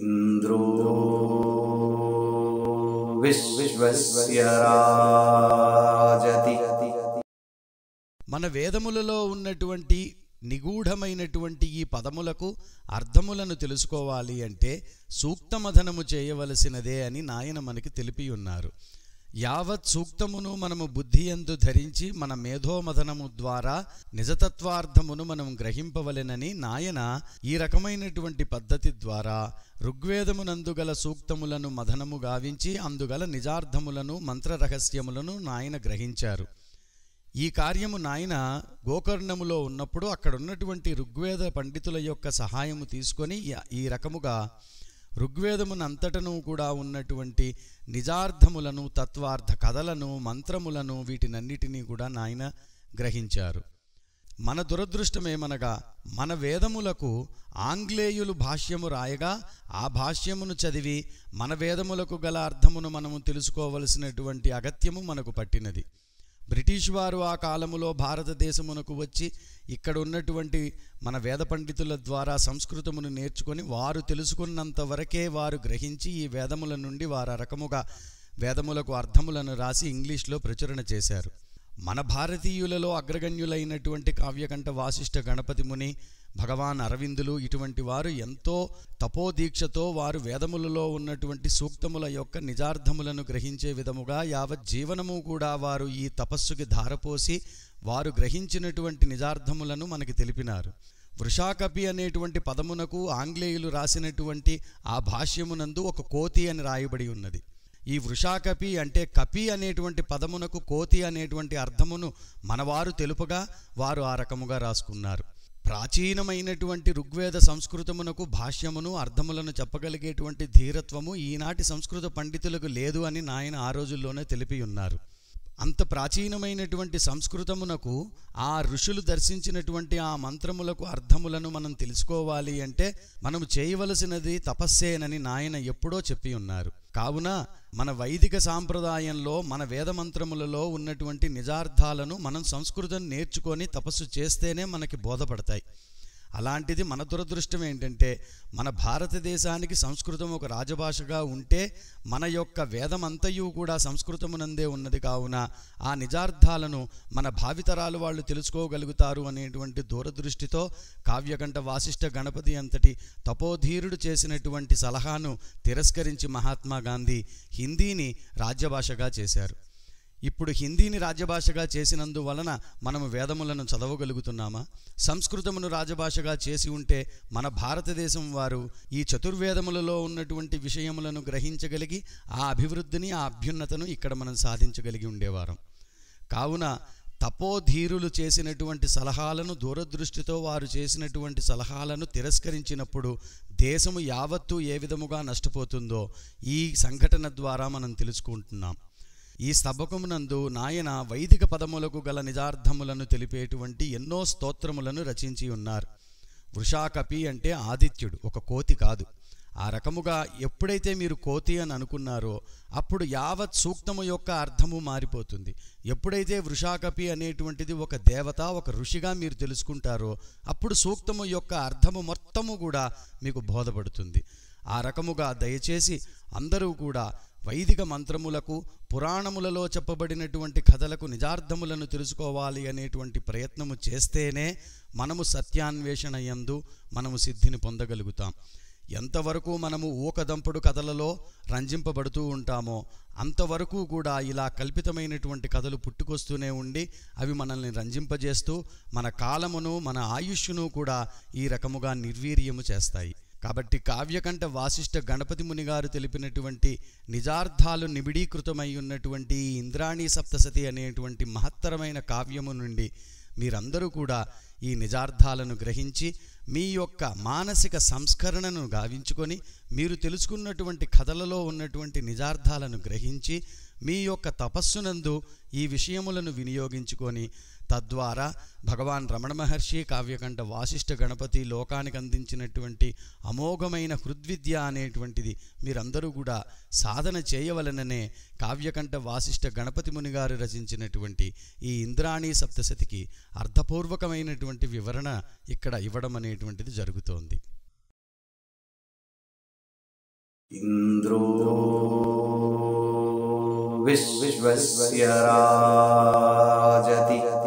ఇంద్రో విశ్వస్య మన వేదములలో ఉన్నటువంటి నిగూఢమైనటువంటి ఈ పదములకు అర్థములను తెలుసుకోవాలి అంటే సూక్తమధనము చేయవలసినదే అని నాయన మనకి తెలిపి ఉన్నారు యావత్ సూక్తమును మనము బుద్ధి ఎందు ధరించి మన మేధోమథనము ద్వారా నిజతత్వార్థమును మనం గ్రహింపవలెనని నాయన ఈ రకమైనటువంటి పద్ధతి ద్వారా ఋగ్వేదమునందుగల సూక్తములను మథనము గావించి అందుగల నిజార్థములను మంత్రరహస్యములను నాయన గ్రహించారు ఈ కార్యము నాయన గోకర్ణములో ఉన్నప్పుడు అక్కడున్నటువంటి ఋగ్వేద పండితుల యొక్క సహాయము తీసుకొని ఈ రకముగా ఋగ్వేదమునంతటను కూడా ఉన్నటువంటి నిజార్థములను తత్వార్థ కథలను మంత్రములను వీటినన్నిటినీ కూడా నాయన గ్రహించారు మన దురదృష్టమేమనగా మన వేదములకు ఆంగ్లేయులు భాష్యము రాయగా ఆ భాష్యమును చదివి మన వేదములకు గల అర్థమును మనము తెలుసుకోవలసినటువంటి అగత్యము మనకు పట్టినది బ్రిటిష్ వారు ఆ కాలములో భారతదేశమునకు వచ్చి ఇక్కడ ఉన్నటువంటి మన వేద పండితుల ద్వారా సంస్కృతమును నేర్చుకొని వారు తెలుసుకున్నంత వరకే వారు గ్రహించి ఈ వేదముల నుండి వారు రకముగా వేదములకు అర్థములను రాసి ఇంగ్లీష్లో ప్రచురణ చేశారు మన భారతీయులలో అగ్రగణ్యులైనటువంటి కావ్యకంఠ వాసిష్ఠ గణపతి ముని భగవాన్ అరవిందులు ఇటువంటి వారు ఎంతో తపోదీక్షతో వారు వేదములలో ఉన్నటువంటి సూక్తముల యొక్క నిజార్థములను గ్రహించే విధముగా యావత్ జీవనము కూడా వారు ఈ తపస్సుకి ధారపోసి వారు గ్రహించినటువంటి నిజార్థములను మనకి తెలిపినారు వృషాకపి అనేటువంటి పదమునకు ఆంగ్లేయులు రాసినటువంటి ఆ భాష్యమునందు ఒక కోతి అని రాయబడి ఉన్నది ఈ వృషాకపి అంటే కపి అనేటువంటి పదమునకు కోతి అనేటువంటి అర్థమును మనవారు తెలుపగా వారు ఆ రకముగా రాసుకున్నారు ప్రాచీనమైనటువంటి ఋగ్వేద సంస్కృతమునకు భాష్యమును అర్థములను చెప్పగలిగేటువంటి ధీరత్వము ఈనాటి సంస్కృత పండితులకు లేదు అని నాయన ఆ రోజుల్లోనే తెలిపి ఉన్నారు అంత ప్రాచీనమైనటువంటి సంస్కృతమునకు ఆ ఋషులు దర్శించినటువంటి ఆ మంత్రములకు అర్థములను మనం తెలుసుకోవాలి అంటే మనము చేయవలసినది తపస్సేనని నాయన ఎప్పుడో చెప్పి ఉన్నారు కావున మన వైదిక సాంప్రదాయంలో మన వేదమంత్రములలో ఉన్నటువంటి నిజార్థాలను మనం సంస్కృతం నేర్చుకొని తపస్సు చేస్తేనే మనకి బోధపడతాయి అలాంటిది మన దురదృష్టం ఏంటంటే మన భారతదేశానికి సంస్కృతం ఒక రాజభాషగా ఉంటే మన యొక్క వేదమంతయు కూడా సంస్కృతమునందే ఉన్నది కావున ఆ నిజార్థాలను మన భావితరాలు వాళ్ళు తెలుసుకోగలుగుతారు అనేటువంటి దూరదృష్టితో కావ్యకంఠ వాసిష్ఠ గణపతి అంతటి తపోధీరుడు చేసినటువంటి సలహాను తిరస్కరించి మహాత్మా గాంధీ హిందీని రాజ్యభాషగా చేశారు ఇప్పుడు హిందీని రాజభాషగా చేసినందువలన మనము వేదములను చదవగలుగుతున్నామా సంస్కృతమును రాజభాషగా చేసి ఉంటే మన భారతదేశం వారు ఈ చతుర్వేదములలో ఉన్నటువంటి విషయములను గ్రహించగలిగి ఆ అభివృద్ధిని ఆ అభ్యున్నతను ఇక్కడ మనం సాధించగలిగి ఉండేవారం కావున తపోధీరులు చేసినటువంటి సలహాలను దూరదృష్టితో వారు చేసినటువంటి సలహాలను తిరస్కరించినప్పుడు దేశము యావత్తు ఏ విధముగా నష్టపోతుందో ఈ సంఘటన ద్వారా మనం తెలుసుకుంటున్నాం ఈ స్తబకమునందు నాయన వైదిక పదములకు గల నిజార్థములను తెలిపేటువంటి ఎన్నో స్తోత్రములను రచించి ఉన్నారు వృషాకపి అంటే ఆదిత్యుడు ఒక కోతి కాదు ఆ రకముగా ఎప్పుడైతే మీరు కోతి అని అనుకున్నారో అప్పుడు యావత్ సూక్తము యొక్క అర్థము మారిపోతుంది ఎప్పుడైతే వృషాకపి అనేటువంటిది ఒక దేవత ఒక ఋషిగా మీరు తెలుసుకుంటారో అప్పుడు సూక్తము యొక్క అర్థము మొత్తము కూడా మీకు బోధపడుతుంది ఆ రకముగా దయచేసి అందరూ కూడా వైదిక మంత్రములకు పురాణములలో చెప్పబడినటువంటి కథలకు నిజార్థములను తెలుసుకోవాలి అనేటువంటి ప్రయత్నము చేస్తేనే మనము సత్యాన్వేషణ ఎందు మనము సిద్ధిని పొందగలుగుతాం ఎంతవరకు మనము ఊకదంపుడు కథలలో రంజింపబడుతూ ఉంటామో అంతవరకు కూడా ఇలా కల్పితమైనటువంటి కథలు పుట్టుకొస్తూనే ఉండి అవి మనల్ని రంజింపజేస్తూ మన కాలమును మన ఆయుష్ను కూడా ఈ రకముగా నిర్వీర్యము చేస్తాయి కాబట్టి కావ్యకంఠ వాసిష్ఠ గణపతి ముని గారు తెలిపినటువంటి నిజార్థాలు నిబిడీకృతమై ఉన్నటువంటి ఇంద్రాణి సప్తసతి అనేటువంటి మహత్తరమైన కావ్యము నుండి మీరందరూ కూడా ఈ నిజార్థాలను గ్రహించి మీ యొక్క మానసిక సంస్కరణను గావించుకొని మీరు తెలుసుకున్నటువంటి కథలలో ఉన్నటువంటి నిజార్థాలను గ్రహించి మీ యొక్క తపస్సునందు ఈ విషయములను వినియోగించుకొని తద్వారా భగవాన్ రమణ మహర్షి కావ్యకంఠ వాసిష్ఠ గణపతి లోకానికి అందించినటువంటి అమోఘమైన హృద్విద్య అనేటువంటిది మీరందరూ కూడా సాధన చేయవలననే కావ్యకంఠ వాసిష్ఠ గణపతి మునిగారు రచించినటువంటి ఈ ఇంద్రాణి సప్తశతికి అర్థపూర్వకమైనటువంటి వివరణ ఇక్కడ ఇవ్వడం అనేటువంటిది జరుగుతోంది ఇంద్రో విశ్వస్య రాజతి